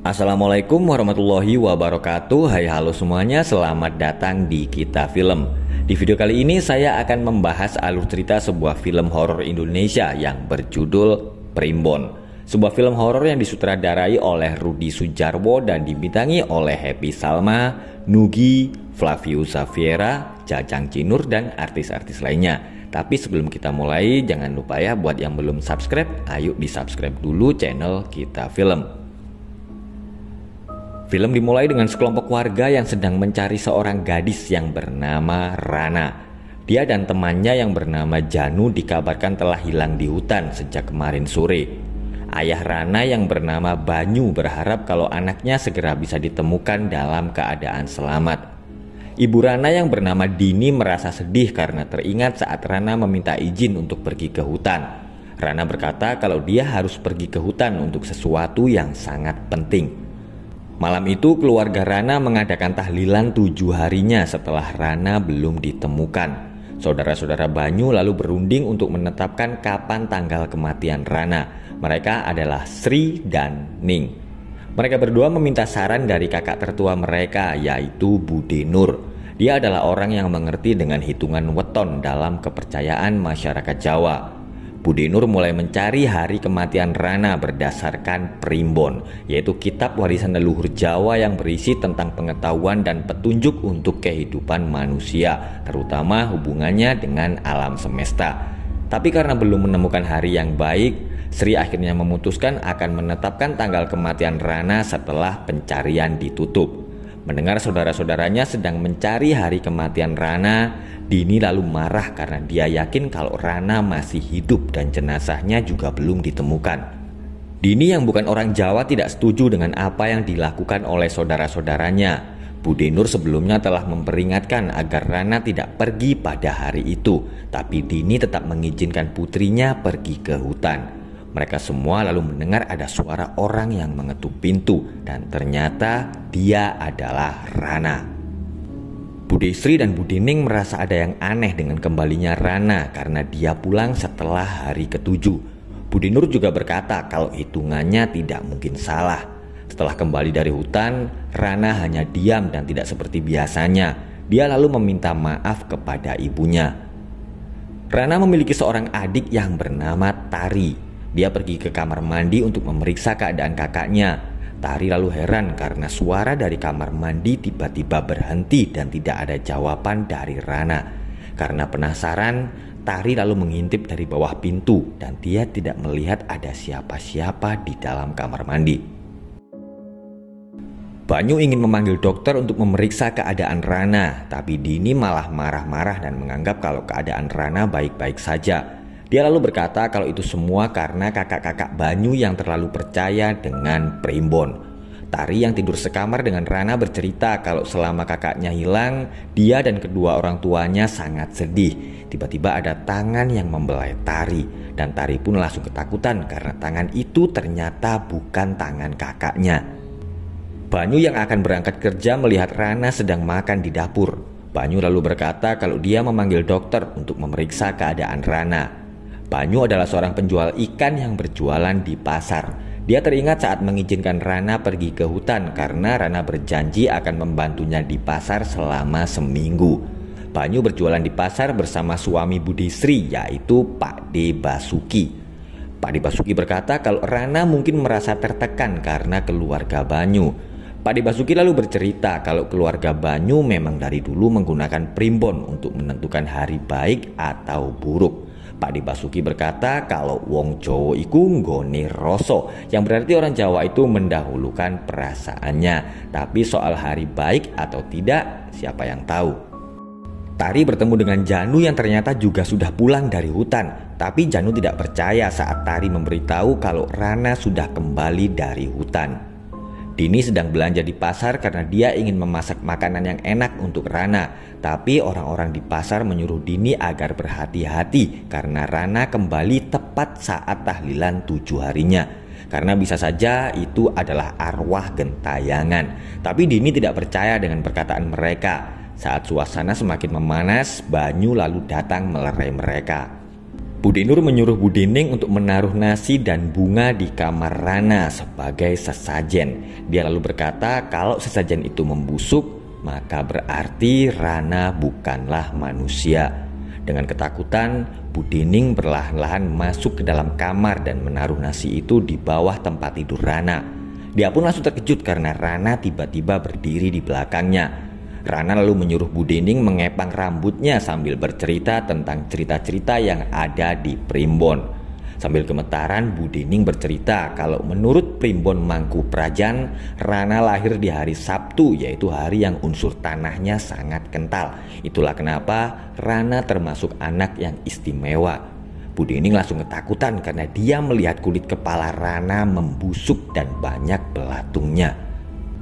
Assalamualaikum warahmatullahi wabarakatuh Hai halo semuanya selamat datang di Kita Film Di video kali ini saya akan membahas alur cerita sebuah film horor Indonesia yang berjudul Primbon Sebuah film horor yang disutradarai oleh Rudi Sujarwo dan dibintangi oleh Happy Salma, Nugi, Flavio Saviera, Cacang Cinur dan artis-artis lainnya tapi sebelum kita mulai, jangan lupa ya buat yang belum subscribe, ayo di subscribe dulu channel kita film. Film dimulai dengan sekelompok warga yang sedang mencari seorang gadis yang bernama Rana. Dia dan temannya yang bernama Janu dikabarkan telah hilang di hutan sejak kemarin sore. Ayah Rana yang bernama Banyu berharap kalau anaknya segera bisa ditemukan dalam keadaan selamat. Ibu Rana yang bernama Dini merasa sedih karena teringat saat Rana meminta izin untuk pergi ke hutan. Rana berkata kalau dia harus pergi ke hutan untuk sesuatu yang sangat penting. Malam itu keluarga Rana mengadakan tahlilan tujuh harinya setelah Rana belum ditemukan. Saudara-saudara Banyu lalu berunding untuk menetapkan kapan tanggal kematian Rana. Mereka adalah Sri dan Ning. Mereka berdua meminta saran dari kakak tertua mereka yaitu Bude Nur. Dia adalah orang yang mengerti dengan hitungan weton dalam kepercayaan masyarakat Jawa. Budi Nur mulai mencari hari kematian Rana berdasarkan primbon, yaitu kitab warisan leluhur Jawa yang berisi tentang pengetahuan dan petunjuk untuk kehidupan manusia, terutama hubungannya dengan alam semesta. Tapi karena belum menemukan hari yang baik, Sri akhirnya memutuskan akan menetapkan tanggal kematian Rana setelah pencarian ditutup. Mendengar saudara-saudaranya sedang mencari hari kematian Rana, Dini lalu marah karena dia yakin kalau Rana masih hidup dan jenazahnya juga belum ditemukan. Dini yang bukan orang Jawa tidak setuju dengan apa yang dilakukan oleh saudara-saudaranya. Bude Nur sebelumnya telah memperingatkan agar Rana tidak pergi pada hari itu, tapi Dini tetap mengizinkan putrinya pergi ke hutan. Mereka semua lalu mendengar ada suara orang yang mengetuk pintu dan ternyata dia adalah Rana. Budi Sri dan Budi Ning merasa ada yang aneh dengan kembalinya Rana karena dia pulang setelah hari ketujuh. Budi Nur juga berkata kalau hitungannya tidak mungkin salah. Setelah kembali dari hutan, Rana hanya diam dan tidak seperti biasanya. Dia lalu meminta maaf kepada ibunya. Rana memiliki seorang adik yang bernama Tari. Dia pergi ke kamar mandi untuk memeriksa keadaan kakaknya. Tari lalu heran karena suara dari kamar mandi tiba-tiba berhenti dan tidak ada jawaban dari Rana. Karena penasaran, Tari lalu mengintip dari bawah pintu dan dia tidak melihat ada siapa-siapa di dalam kamar mandi. Banyu ingin memanggil dokter untuk memeriksa keadaan Rana, tapi Dini malah marah-marah dan menganggap kalau keadaan Rana baik-baik saja. Dia lalu berkata kalau itu semua karena kakak-kakak Banyu yang terlalu percaya dengan primbon. Tari yang tidur sekamar dengan Rana bercerita kalau selama kakaknya hilang, dia dan kedua orang tuanya sangat sedih. Tiba-tiba ada tangan yang membelai Tari dan Tari pun langsung ketakutan karena tangan itu ternyata bukan tangan kakaknya. Banyu yang akan berangkat kerja melihat Rana sedang makan di dapur. Banyu lalu berkata kalau dia memanggil dokter untuk memeriksa keadaan Rana. Banyu adalah seorang penjual ikan yang berjualan di pasar. Dia teringat saat mengizinkan Rana pergi ke hutan karena Rana berjanji akan membantunya di pasar selama seminggu. Banyu berjualan di pasar bersama suami Budi Sri yaitu Pak D. Basuki. Pak D. Basuki berkata kalau Rana mungkin merasa tertekan karena keluarga Banyu. Pak D. Basuki lalu bercerita kalau keluarga Banyu memang dari dulu menggunakan primbon untuk menentukan hari baik atau buruk. Pak Dibasuki berkata kalau wong Jawa iku nggone rasa, yang berarti orang Jawa itu mendahulukan perasaannya. Tapi soal hari baik atau tidak, siapa yang tahu? Tari bertemu dengan Janu yang ternyata juga sudah pulang dari hutan. Tapi Janu tidak percaya saat Tari memberitahu kalau Rana sudah kembali dari hutan. Dini sedang belanja di pasar karena dia ingin memasak makanan yang enak untuk Rana. Tapi orang-orang di pasar menyuruh Dini agar berhati-hati karena Rana kembali tepat saat tahlilan tujuh harinya. Karena bisa saja itu adalah arwah gentayangan. Tapi Dini tidak percaya dengan perkataan mereka. Saat suasana semakin memanas, Banyu lalu datang melerai mereka. Budi Nur menyuruh Budi Ning untuk menaruh nasi dan bunga di kamar Rana sebagai sesajen. Dia lalu berkata kalau sesajen itu membusuk, maka berarti Rana bukanlah manusia. Dengan ketakutan, Budi Ning perlahan-lahan masuk ke dalam kamar dan menaruh nasi itu di bawah tempat tidur Rana. Dia pun langsung terkejut karena Rana tiba-tiba berdiri di belakangnya. Rana lalu menyuruh Bu Dening mengepang rambutnya sambil bercerita tentang cerita-cerita yang ada di Primbon. Sambil gemetaran, Bu Dening bercerita kalau menurut Primbon Mangku Prajan, Rana lahir di hari Sabtu, yaitu hari yang unsur tanahnya sangat kental. Itulah kenapa Rana termasuk anak yang istimewa. Bu Dening langsung ketakutan karena dia melihat kulit kepala Rana membusuk dan banyak belatungnya.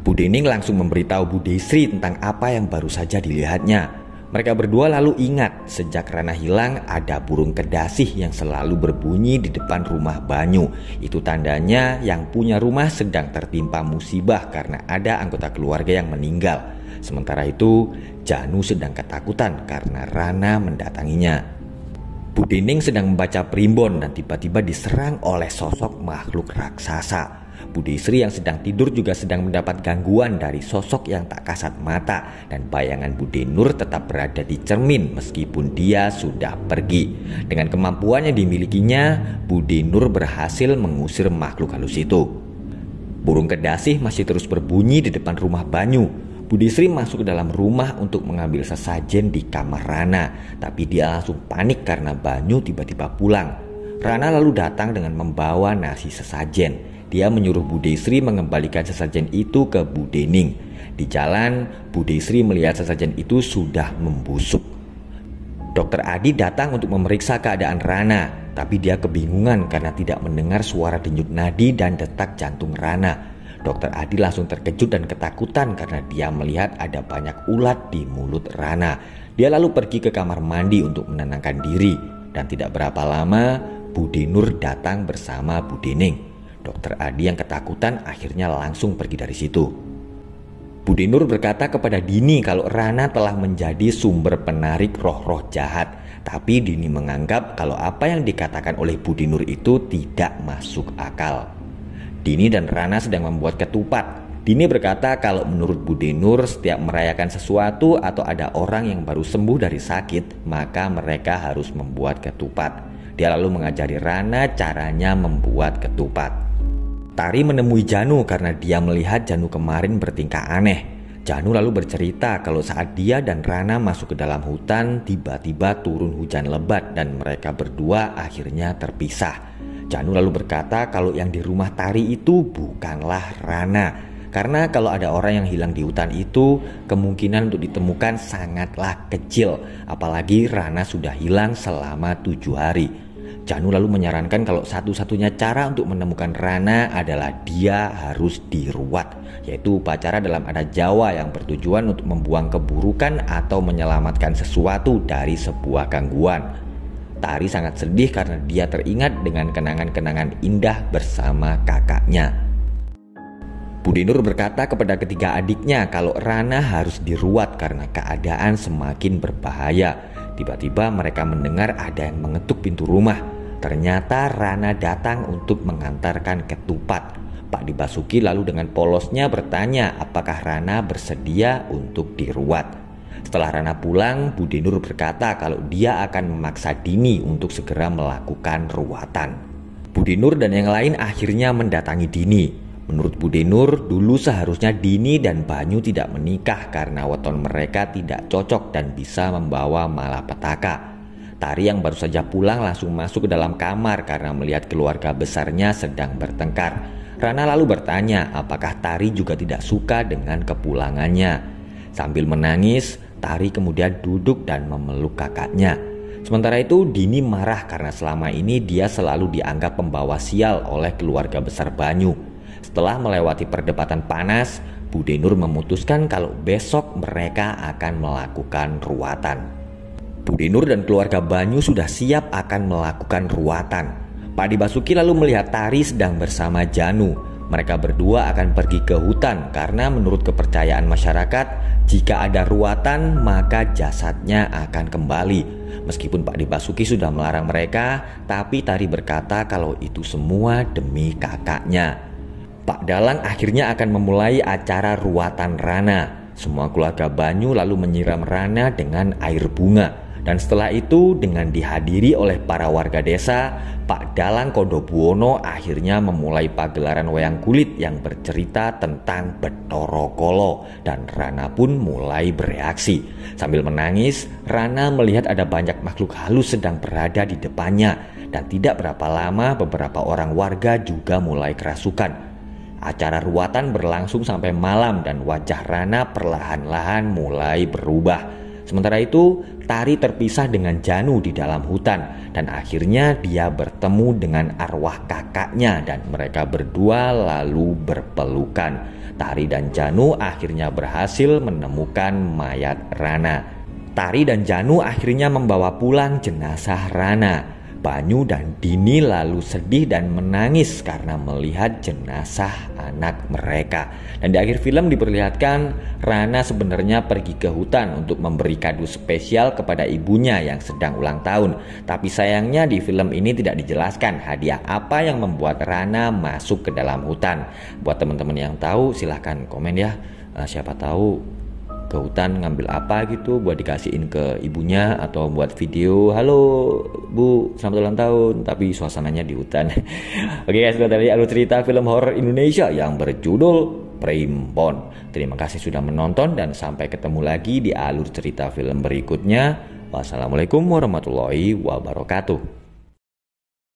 Bu Dening langsung memberitahu Bu Desri tentang apa yang baru saja dilihatnya. Mereka berdua lalu ingat sejak Rana hilang ada burung kedasih yang selalu berbunyi di depan rumah Banyu. Itu tandanya yang punya rumah sedang tertimpa musibah karena ada anggota keluarga yang meninggal. Sementara itu, Janu sedang ketakutan karena Rana mendatanginya. Budining sedang membaca primbon dan tiba-tiba diserang oleh sosok makhluk raksasa. Budi Sri yang sedang tidur juga sedang mendapat gangguan dari sosok yang tak kasat mata dan bayangan Budi Nur tetap berada di cermin meskipun dia sudah pergi. Dengan kemampuan yang dimilikinya, Budi Nur berhasil mengusir makhluk halus itu. Burung kedasih masih terus berbunyi di depan rumah Banyu Budi Sri masuk ke dalam rumah untuk mengambil sesajen di kamar Rana, tapi dia langsung panik karena Banyu tiba-tiba pulang. Rana lalu datang dengan membawa nasi sesajen. Dia menyuruh Budi Sri mengembalikan sesajen itu ke Budening. Di jalan, Budi Sri melihat sesajen itu sudah membusuk. Dokter Adi datang untuk memeriksa keadaan Rana, tapi dia kebingungan karena tidak mendengar suara denyut nadi dan detak jantung Rana. Dokter Adi langsung terkejut dan ketakutan karena dia melihat ada banyak ulat di mulut Rana. Dia lalu pergi ke kamar mandi untuk menenangkan diri dan tidak berapa lama Budi Nur datang bersama Ning. Dokter Adi yang ketakutan akhirnya langsung pergi dari situ. Budi Nur berkata kepada Dini kalau Rana telah menjadi sumber penarik roh-roh jahat. Tapi Dini menganggap kalau apa yang dikatakan oleh Budi Nur itu tidak masuk akal. Dini dan Rana sedang membuat ketupat. Dini berkata kalau menurut Budi Nur setiap merayakan sesuatu atau ada orang yang baru sembuh dari sakit, maka mereka harus membuat ketupat. Dia lalu mengajari Rana caranya membuat ketupat. Tari menemui Janu karena dia melihat Janu kemarin bertingkah aneh. Janu lalu bercerita kalau saat dia dan Rana masuk ke dalam hutan, tiba-tiba turun hujan lebat dan mereka berdua akhirnya terpisah. Janu lalu berkata kalau yang di rumah Tari itu bukanlah Rana. Karena kalau ada orang yang hilang di hutan itu, kemungkinan untuk ditemukan sangatlah kecil. Apalagi Rana sudah hilang selama tujuh hari. Janu lalu menyarankan kalau satu-satunya cara untuk menemukan Rana adalah dia harus diruat, yaitu upacara dalam adat Jawa yang bertujuan untuk membuang keburukan atau menyelamatkan sesuatu dari sebuah gangguan. Tari sangat sedih karena dia teringat dengan kenangan-kenangan indah bersama kakaknya. Budi Nur berkata kepada ketiga adiknya kalau Rana harus diruat karena keadaan semakin berbahaya. Tiba-tiba mereka mendengar ada yang mengetuk pintu rumah. Ternyata Rana datang untuk mengantarkan ketupat. Pak Dibasuki lalu dengan polosnya bertanya apakah Rana bersedia untuk diruat. Setelah Rana pulang, Bude Nur berkata kalau dia akan memaksa Dini untuk segera melakukan ruatan. Bude Nur dan yang lain akhirnya mendatangi Dini. Menurut Bude Nur, dulu seharusnya Dini dan Banyu tidak menikah karena weton mereka tidak cocok dan bisa membawa malapetaka. Tari yang baru saja pulang langsung masuk ke dalam kamar karena melihat keluarga besarnya sedang bertengkar. Rana lalu bertanya apakah Tari juga tidak suka dengan kepulangannya. Sambil menangis, Tari kemudian duduk dan memeluk kakaknya. Sementara itu, Dini marah karena selama ini dia selalu dianggap pembawa sial oleh keluarga besar Banyu. Setelah melewati perdebatan panas, Bude Nur memutuskan kalau besok mereka akan melakukan ruatan. Bude Nur dan keluarga Banyu sudah siap akan melakukan ruatan. Padi Basuki lalu melihat Tari sedang bersama Janu. Mereka berdua akan pergi ke hutan karena menurut kepercayaan masyarakat, jika ada ruatan maka jasadnya akan kembali. Meskipun Pak Dibasuki sudah melarang mereka, tapi Tari berkata kalau itu semua demi kakaknya. Pak Dalang akhirnya akan memulai acara ruatan rana. Semua keluarga Banyu lalu menyiram rana dengan air bunga. Dan setelah itu dengan dihadiri oleh para warga desa, Pak Dalang Kodobuono akhirnya memulai pagelaran wayang kulit yang bercerita tentang Betoro Kolo dan Rana pun mulai bereaksi. Sambil menangis, Rana melihat ada banyak makhluk halus sedang berada di depannya dan tidak berapa lama beberapa orang warga juga mulai kerasukan. Acara ruatan berlangsung sampai malam dan wajah Rana perlahan-lahan mulai berubah. Sementara itu, Tari terpisah dengan Janu di dalam hutan dan akhirnya dia bertemu dengan arwah kakaknya dan mereka berdua lalu berpelukan. Tari dan Janu akhirnya berhasil menemukan mayat Rana. Tari dan Janu akhirnya membawa pulang jenazah Rana banyu dan Dini lalu sedih dan menangis karena melihat jenazah anak mereka. Dan di akhir film diperlihatkan Rana sebenarnya pergi ke hutan untuk memberi kado spesial kepada ibunya yang sedang ulang tahun. Tapi sayangnya di film ini tidak dijelaskan hadiah apa yang membuat Rana masuk ke dalam hutan. Buat teman-teman yang tahu silahkan komen ya. Eh, siapa tahu ke hutan ngambil apa gitu buat dikasihin ke ibunya atau buat video halo bu selamat ulang tahun tapi suasananya di hutan oke guys itu tadi alur cerita film horor Indonesia yang berjudul Primbon terima kasih sudah menonton dan sampai ketemu lagi di alur cerita film berikutnya wassalamualaikum warahmatullahi wabarakatuh